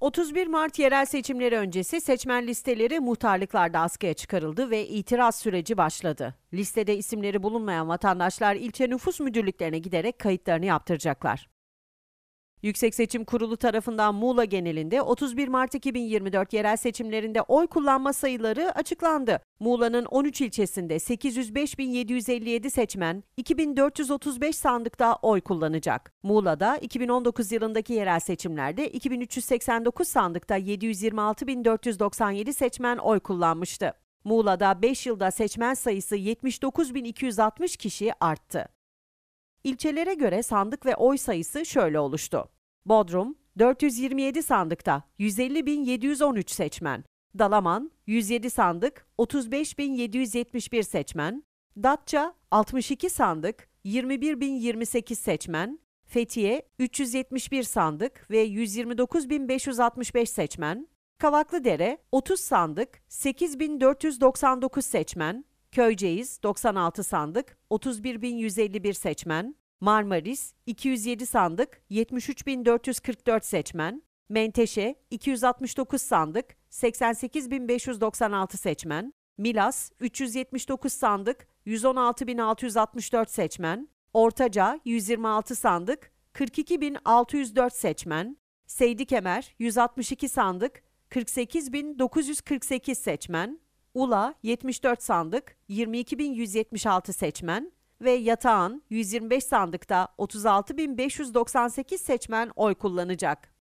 31 Mart yerel seçimleri öncesi seçmen listeleri muhtarlıklarda askıya çıkarıldı ve itiraz süreci başladı. Listede isimleri bulunmayan vatandaşlar ilçe nüfus müdürlüklerine giderek kayıtlarını yaptıracaklar. Yüksek Seçim Kurulu tarafından Muğla genelinde 31 Mart 2024 yerel seçimlerinde oy kullanma sayıları açıklandı. Muğla'nın 13 ilçesinde 805.757 seçmen 2435 sandıkta oy kullanacak. Muğla'da 2019 yılındaki yerel seçimlerde 2389 sandıkta 726.497 seçmen oy kullanmıştı. Muğla'da 5 yılda seçmen sayısı 79.260 kişi arttı. İlçelere göre sandık ve oy sayısı şöyle oluştu. Bodrum 427 sandıkta 150.713 seçmen, Dalaman 107 sandık 35.771 seçmen, Datça 62 sandık 21.028 seçmen, Fethiye 371 sandık ve 129.565 seçmen, Kavaklıdere 30 sandık 8.499 seçmen, Köyceğiz 96 sandık, 31.151 seçmen, Marmaris 207 sandık, 73.444 seçmen, Menteşe 269 sandık, 88.596 seçmen, Milas 379 sandık, 116.664 seçmen, Ortaca 126 sandık, 42.604 seçmen, Seydi Kemer 162 sandık, 48.948 seçmen, Ula 74 sandık, 22.176 seçmen ve Yatağan 125 sandıkta 36.598 seçmen oy kullanacak.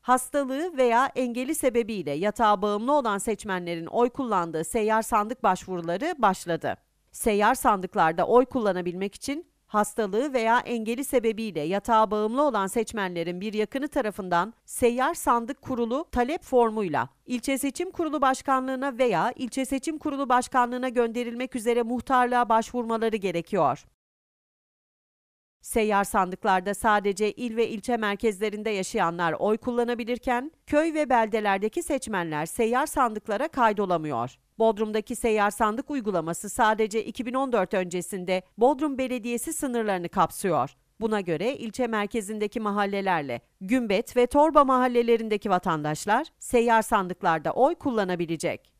Hastalığı veya engeli sebebiyle yatağa bağımlı olan seçmenlerin oy kullandığı seyyar sandık başvuruları başladı. Seyyar sandıklarda oy kullanabilmek için hastalığı veya engeli sebebiyle yatağa bağımlı olan seçmenlerin bir yakını tarafından seyyar sandık kurulu talep formuyla ilçe seçim kurulu başkanlığına veya ilçe seçim kurulu başkanlığına gönderilmek üzere muhtarlığa başvurmaları gerekiyor. Seyyar sandıklarda sadece il ve ilçe merkezlerinde yaşayanlar oy kullanabilirken köy ve beldelerdeki seçmenler seyyar sandıklara kaydolamıyor. Bodrum'daki seyyar sandık uygulaması sadece 2014 öncesinde Bodrum Belediyesi sınırlarını kapsıyor. Buna göre ilçe merkezindeki mahallelerle Gümbet ve Torba mahallelerindeki vatandaşlar seyyar sandıklarda oy kullanabilecek.